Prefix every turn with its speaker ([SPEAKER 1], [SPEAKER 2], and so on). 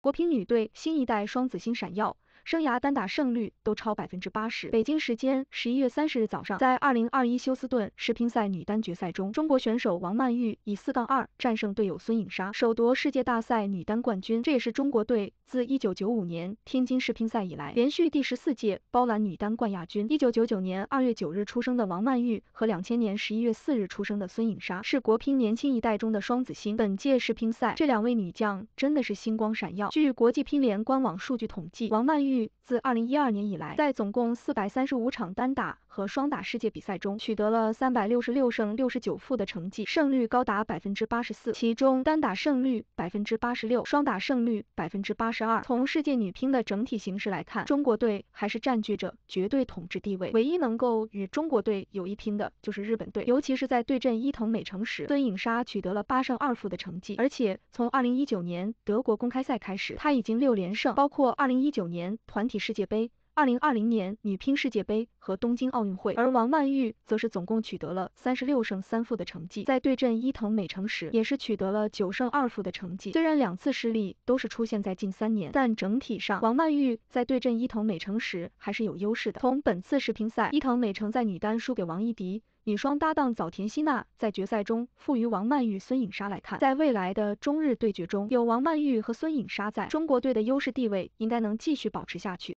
[SPEAKER 1] 国乒女队新一代双子星闪耀。生涯单打胜率都超百分之八十。北京时间十一月三十日早上，在二零二一休斯顿世乒赛女单决赛中，中国选手王曼玉以四杠二战胜队友孙颖莎，首夺世界大赛女单冠军。这也是中国队自一九九五年天津世乒赛以来，连续第十四届包揽女单冠亚军。一九九九年二月九日出生的王曼玉和两千年十一月四日出生的孙颖莎是国乒年轻一代中的双子星。本届世乒赛，这两位女将真的是星光闪耀。据国际乒联官网数据统计，王曼玉。自二零一二年以来，在总共四百三十五场单打。和双打世界比赛中取得了三百六十六胜六十九负的成绩，胜率高达百分之八十四，其中单打胜率百分之八十六，双打胜率百分之八十二。从世界女乒的整体形势来看，中国队还是占据着绝对统治地位，唯一能够与中国队有一拼的就是日本队，尤其是在对阵伊藤美诚时，孙颖莎取得了八胜二负的成绩，而且从二零一九年德国公开赛开始，她已经六连胜，包括二零一九年团体世界杯。二零二零年女乒世界杯和东京奥运会，而王曼玉则是总共取得了三十六胜三负的成绩，在对阵伊藤美诚时也是取得了九胜二负的成绩。虽然两次失利都是出现在近三年，但整体上王曼玉在对阵伊藤美诚时还是有优势的。从本次世乒赛，伊藤美诚在女单输给王艺迪，女双搭档早田希娜在决赛中负于王曼玉孙颖莎来看，在未来的中日对决中，有王曼玉和孙颖莎在，中国队的优势地位应该能继续保持下去。